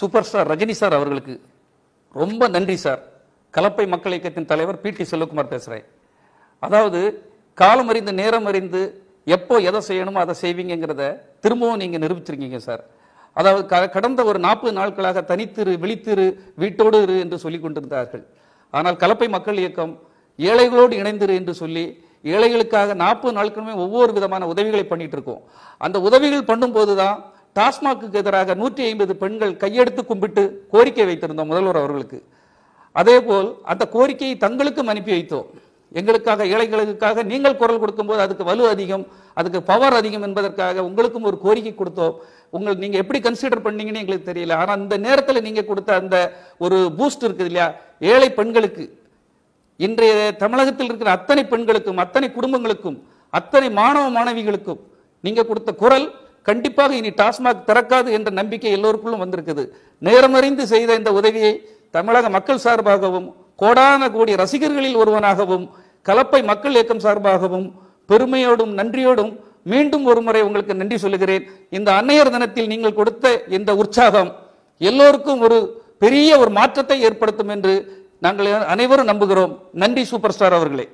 super star Rajini sir அவர்களுக்கு ரொம்ப நன்றி சார் கலப்பை மக்கள் இயக்கத்தின் தலைவர் பி டி செல்வகுமார் பேசுகிறேன் அதாவது காலம் அறிந்து நேரம் அறிந்து எப்போ எதை செய்யணுமோ அதை செய்வீங்கிறத திரும்பவும் நீங்கள் நிரூபிச்சிருக்கீங்க சார் அதாவது க கடந்த ஒரு நாற்பது நாட்களாக தனித்திரு விழித்திரு வீட்டோடு இரு என்று சொல்லி கொண்டிருந்தார்கள் ஆனால் கலப்பை மக்கள் இயக்கம் ஏழைகளோடு இணைந்திரு என்று சொல்லி ஏழைகளுக்காக நாற்பது நாட்களுமே ஒவ்வொரு விதமான உதவிகளை பண்ணிட்டு இருக்கோம் அந்த உதவிகள் பண்ணும்போது தான் டாஸ்மாக்கு எதிராக நூற்றி ஐம்பது பெண்கள் கையெடுத்து கும்பிட்டு கோரிக்கை வைத்திருந்தோம் முதல்வர் அவர்களுக்கு அதேபோல் அந்த கோரிக்கையை தங்களுக்கும் அனுப்பி வைத்தோம் எங்களுக்காக ஏழைகளுக்காக நீங்கள் குரல் கொடுக்கும்போது அதுக்கு வலு அதிகம் அதுக்கு பவர் அதிகம் என்பதற்காக உங்களுக்கும் ஒரு கோரிக்கை கொடுத்தோம் உங்களுக்கு நீங்கள் எப்படி கன்சிடர் பண்ணீங்கன்னு எங்களுக்கு தெரியல ஆனால் அந்த நேரத்தில் நீங்கள் கொடுத்த அந்த ஒரு பூஸ்ட் இருக்குது இல்லையா ஏழை பெண்களுக்கு இன்றைய தமிழகத்தில் இருக்கிற அத்தனை பெண்களுக்கும் அத்தனை குடும்பங்களுக்கும் அத்தனை மாணவ மாணவிகளுக்கும் நீங்கள் கொடுத்த குரல் கண்டிப்பாக இனி டாஸ்மாக் திறக்காது என்ற நம்பிக்கை எல்லோருக்குள்ளும் வந்திருக்குது நேரமறிந்து செய்த இந்த உதவியை தமிழக மக்கள் சார்பாகவும் கோடான கோடி ரசிகர்களில் ஒருவனாகவும் கலப்பை மக்கள் இயக்கம் சார்பாகவும் பெருமையோடும் நன்றியோடும் மீண்டும் ஒரு முறை உங்களுக்கு நன்றி சொல்லுகிறேன் இந்த அன்னையர் தினத்தில் நீங்கள் கொடுத்த இந்த உற்சாகம் எல்லோருக்கும் ஒரு பெரிய ஒரு மாற்றத்தை ஏற்படுத்தும் என்று நாங்கள் அனைவரும் நம்புகிறோம் நன்றி சூப்பர் ஸ்டார் அவர்களே